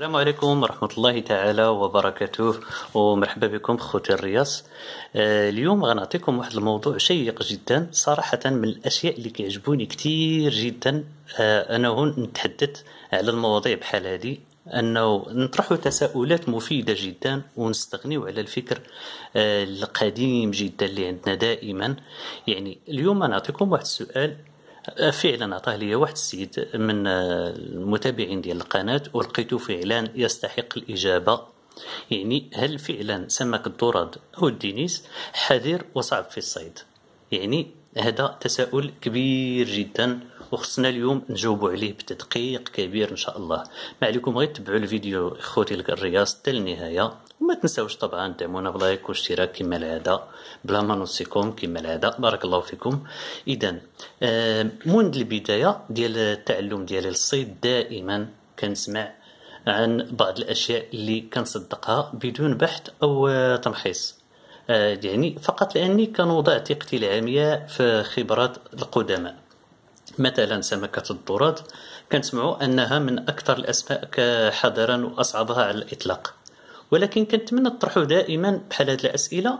السلام عليكم ورحمة الله تعالى وبركاته ومرحبا بكم خوتي الرياس آه، اليوم غنعطيكم واحد الموضوع شيق جدا صراحة من الأشياء اللي كيعجبوني كتير جدا آه، أنه نتحدث على المواضيع بحال هذه انه نطرحوا تساؤلات مفيده جدا ونستغنيو على الفكر آه، القديم جدا اللي عندنا دائما يعني اليوم غنعطيكم واحد السؤال آه، فعلا عطاه لي واحد السيد من آه، المتابعين ديال القناه ولقيته فعلا يستحق الاجابه يعني هل فعلا سمك الدوراد او الدينيس حذر وصعب في الصيد يعني هذا تساؤل كبير جدا وخصنا اليوم نجاوبوا عليه بتدقيق كبير ان شاء الله ما عليكم غير تبعوا الفيديو اخوتي الرياض حتى النهايه وما تنساوش طبعا دعمونا بلايك واشتراك كما العاده بلا ما نوصيكم كما العاده بارك الله فيكم اذا آه، منذ البدايه ديال التعلم ديال الصيد دائما كنسمع عن بعض الاشياء اللي كنصدقها بدون بحث او آه، تمحيص آه، يعني فقط لاني كنوضع ثقتي العمياء في خبرات القدماء مثلا سمكة الدراد كنسمعوا أنها من أكثر الأسماء حذرا وأصعبها على الإطلاق ولكن كنتمنى تطرحوا دائما بحال هذه الاسئله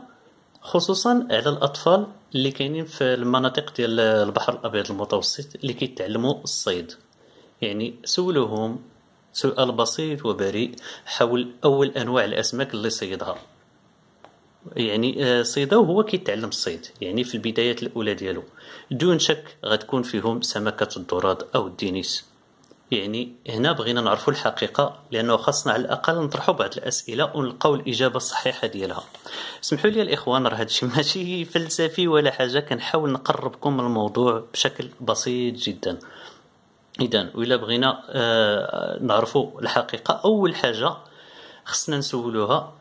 خصوصا على الاطفال اللي كاينين في المناطق ديال البحر الابيض المتوسط اللي كيتعلموا الصيد يعني سولوهم سؤال بسيط وبريء حول اول انواع الاسماك اللي صيدها يعني آه، صيده وهو كيتعلم الصيد يعني في البدايات الاولى ديالو دون شك غتكون فيهم سمكه الدراد او الدينيس يعني هنا بغينا نعرفوا الحقيقة لأنه خاصنا على الأقل نطرحوا بعض الأسئلة ونلقاو الإجابة الصحيحة ديالها اسمحوا لي الإخوان راه هادشي ماشي فلسفي ولا حاجة كنحاول نقربكم من الموضوع بشكل بسيط جدا إذا وإلا بغينا آه نعرفوا الحقيقة أول حاجة خصنا نسولوها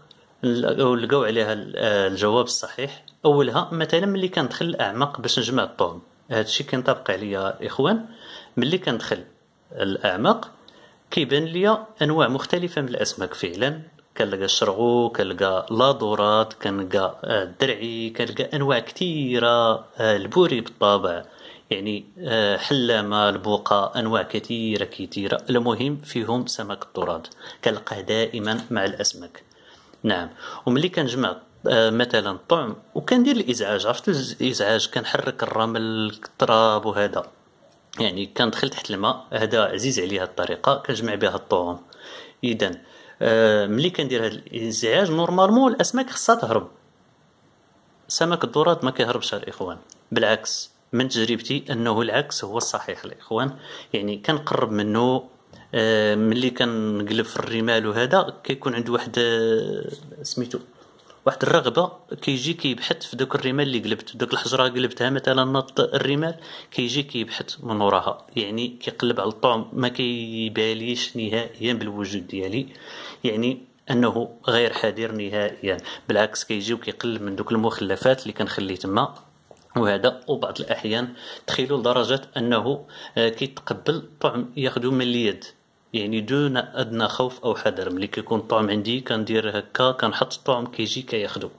نلقاو عليها آه، الجواب الصحيح أولها مثلا ملي كندخل الأعماق باش نجمع الطعم هادشي كينطبق عليا الإخوان ملي كندخل الاعمق كيبان ليا انواع مختلفه من الاسماك فعلا كنلقى الشرغو كنلقى لادورات كنلقى آه، الدرعي كنلقى انواع كثيره آه، البوري بالطبع يعني آه، حلامه البوقه انواع كثيره كثيره المهم فيهم سمك الطراد كنلقاه دائما مع الاسماك نعم وملي كنجمع مثلا الطعم وكندير الازعاج عرفت الازعاج كنحرك الرمل التراب وهذا يعني كندخل تحت الماء هذا عزيز عليا هذه الطريقه كنجمع بها الطعوم اذا آه ملي كندير هذا الانزعاج نورمالمون الاسماك خصها تهرب سمك الدوراد ما كيهربش الاخوان بالعكس من تجربتي انه العكس هو الصحيح الاخوان يعني كنقرب منه آه ملي كنقلب في الرمال وهذا كيكون عنده واحد آه، سميتو واحد الرغبه كيجي كيبحث في دوك الرمال اللي قلبت دوك الحجره قلبتها مثلا نط الرمال كيجي كيبحث من وراها يعني كيقلب على الطعم ما كيباليش نهائيا بالوجود ديالي يعني انه غير حاضر نهائيا بالعكس كيجي وكيقلب من دوك المخلفات اللي كنخلي تما وهذا وبعض الاحيان تخيلوا لدرجه انه آه، كيتقبل طعم ياخذه من اليد يعني دون ادنى خوف او حذر ملي كيكون الطعم عندي كندير هكا كنحط الطعم كيجي كياخدو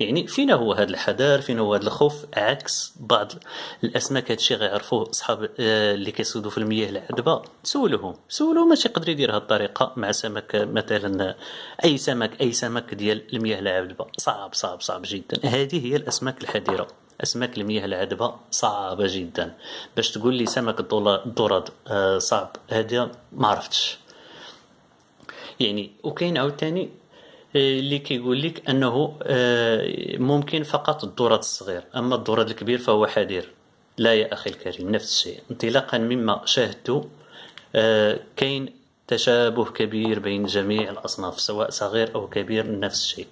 يعني فين هو هذا الحذر فين هو هذا الخوف عكس بعض الاسماك هذا الشيء غيعرفوه اصحاب آه، اللي كيصيدوا في المياه العذبه سولوهم سولوهم ماشي يقدر يدير هذه الطريقه مع سمك مثلا اي سمك اي سمك ديال المياه العذبه صعب صعب صعب جدا هذه هي الاسماك الحذره اسماك المياه العذبه صعبه جدا باش تقول لي سمك الدرد آه، صعب هذا ما عرفتش يعني وكاين عاوتاني آه، اللي كيقول لك انه آه، ممكن فقط الذرات الصغير اما الذرات الكبير فهو حذر لا يا اخي الكريم نفس الشيء انطلاقا مما شاهدت آه، كاين تشابه كبير بين جميع الاصناف سواء صغير او كبير نفس الشيء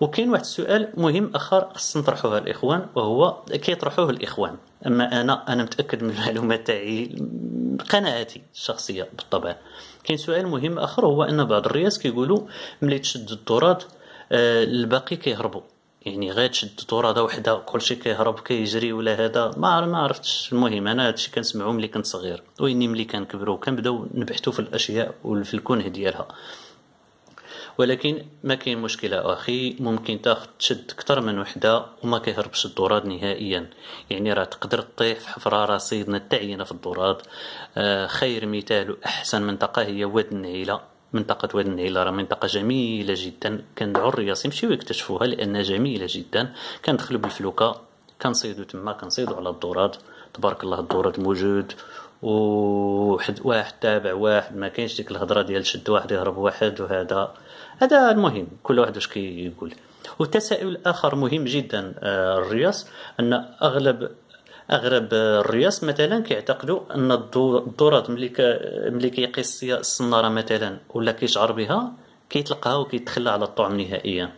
وكاين واحد السؤال مهم اخر خصنا نطرحوه الاخوان وهو كيطرحوه الاخوان اما انا انا متاكد من المعلومات تاعي قناعاتي الشخصيه بالطبع كاين سؤال مهم اخر هو ان بعض الرياس كيقولوا ملي تشد التراد آه، الباقي كيهربوا يعني غير تشد التراد وحده كلشي كيهرب كيجري ولا هذا ما ما عرفتش المهم انا هادشي كنسمعو ملي كنت صغير واني ملي كنكبروا كنبداو نبحثوا في الاشياء وفي الكنه ديالها ولكن ما كاين مشكله اخي ممكن تاخد تشد اكثر من وحده وما كيهربش الدوراد نهائيا يعني راه تقدر تطيح في حفره رصيدنا التعيينه في الدوراد آه خير مثال احسن منطقه هي واد النعيله منطقة واد النعيلة راه منطقة جميلة جدا كندعو الرياسي يمشيو يكتشفوها لأنها جميلة جدا كندخلو بالفلوكة كنصيدو تما كنصيدو على الدوراد تبارك الله الدوراد موجود وواحد واحد تابع واحد ما كاينش ديك الهضره ديال شد واحد يهرب واحد وهذا هذا المهم كل واحد واش كيقول والتساؤل الاخر مهم جدا آه، الرياس ان اغلب اغلب الرياس مثلا كيعتقدوا ان الذرات ملي ملي كيقيس السناره مثلا ولا كيشعر بها كيطلقها وكيتخلى على الطعم نهائيا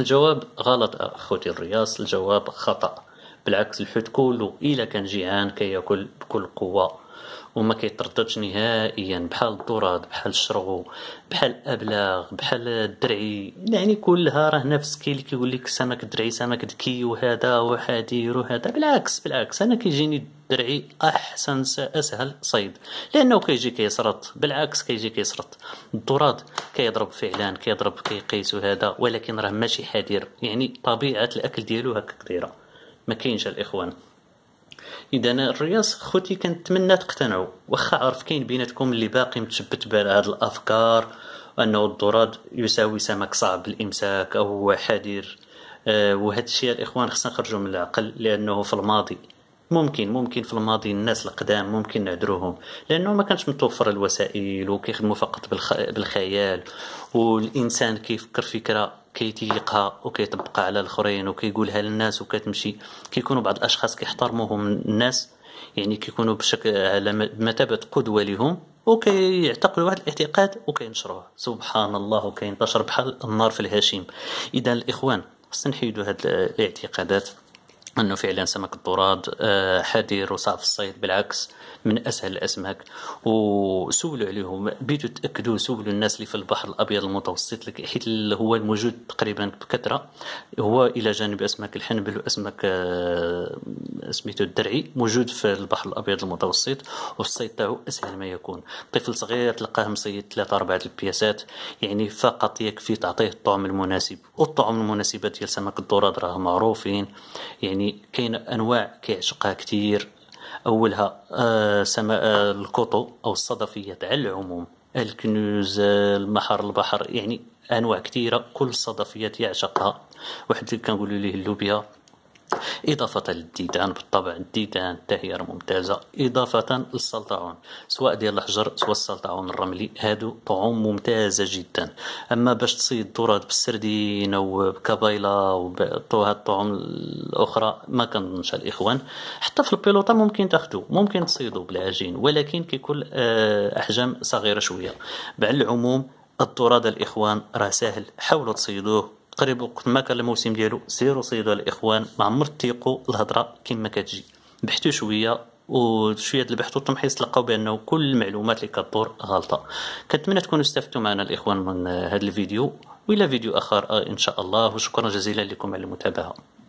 الجواب غلط اخوتي الرياس الجواب خطأ بالعكس الحوت كله الا كان جيعان كياكل بكل قوه وما كيترددش نهائيا بحال الدراد بحال الشرغو بحال الابلاغ بحال الدرعي يعني كلها راه نفس كي اللي كيقول لك سمك درعي سمك ذكي وهذا وحادير وهذا بالعكس بالعكس انا كيجيني الدرعي احسن اسهل صيد لانه كيجي كيسرط بالعكس كيجي كيسرط الدراد كيضرب فعلا كيضرب كيقيس هذا ولكن راه ماشي حادير يعني طبيعه الاكل ديالو هكاك دايره ما كاينش الاخوان اذا الرياس خوتي كنتمنى تقتنعوا واخا عارف كاين بيناتكم اللي باقي متشبت بهاد الافكار انه الضراد يساوي سمك صعب الامساك او حادر أه وهذا الشيء الاخوان خصنا نخرجوا من العقل لانه في الماضي ممكن ممكن في الماضي الناس القدام ممكن نعذروهم لانه ما كانش متوفر الوسائل وكيخدموا فقط بالخيال والانسان كيفكر فكره كيتيقها وكيطبقها على الاخرين وكيقولها للناس وكتمشي كيكونوا بعض الاشخاص كيحترموهم الناس يعني كيكونوا بشكل على مثابه قدوه لهم وكيعتقدوا واحد الاعتقاد وكينشروه سبحان الله وكينتشر بحال النار في الهشيم اذا الاخوان خصنا نحيدوا هاد الاعتقادات انه فعلا سمك الطراد آه، حذر وصعب الصيد بالعكس من اسهل الاسماك وسولوا عليهم بيتوا تاكدوا سولوا الناس اللي في البحر الابيض المتوسط حيث هو الموجود تقريبا بكثره هو الى جانب اسماك الحنبل واسماك آه، سميتو الدرعي موجود في البحر الابيض المتوسط والصيد تاعو اسهل ما يكون طفل صغير تلقاه مصيد ثلاثه اربعه البياسات يعني فقط يكفي تعطيه الطعم المناسب والطعم المناسبه ديال سمك الدراد راه معروفين يعني يعني كاين انواع كيعشقها كثير اولها آه سماء آه الكوطو او الصدفيات على العموم الكنوز آه المحر البحر يعني انواع كثيره كل الصدفيات يعشقها واحد كنقولوا ليه اللوبيا إضافة للديدان بالطبع الديدان تهيار ممتازة إضافة للسلطعون سواء ديال الحجر سواء السلطعون الرملي هادو طعوم ممتازة جدا أما باش تصيد ذراد بالسردين أو بكبايلة وهاد الطعوم الأخرى ما كنظنش الإخوان حتى في البيلوطة ممكن تاخدو ممكن تصيدو بالعجين ولكن كيكون آه، أحجام صغيرة شوية بعلى العموم الطراد الإخوان راه ساهل حاولوا تصيدوه قريب وقت ما كان الموسم ديالو سيروا صيدوا الاخوان ما عمر تيقوا الهضره كما كتجي بحثوا شويه وشويه البحث والتمحيص تلقاو بانه كل المعلومات اللي كدور غلطه كنتمنى تكونوا استفدتوا معنا الاخوان من هذا الفيديو والى فيديو اخر ان شاء الله وشكرا جزيلا لكم على المتابعه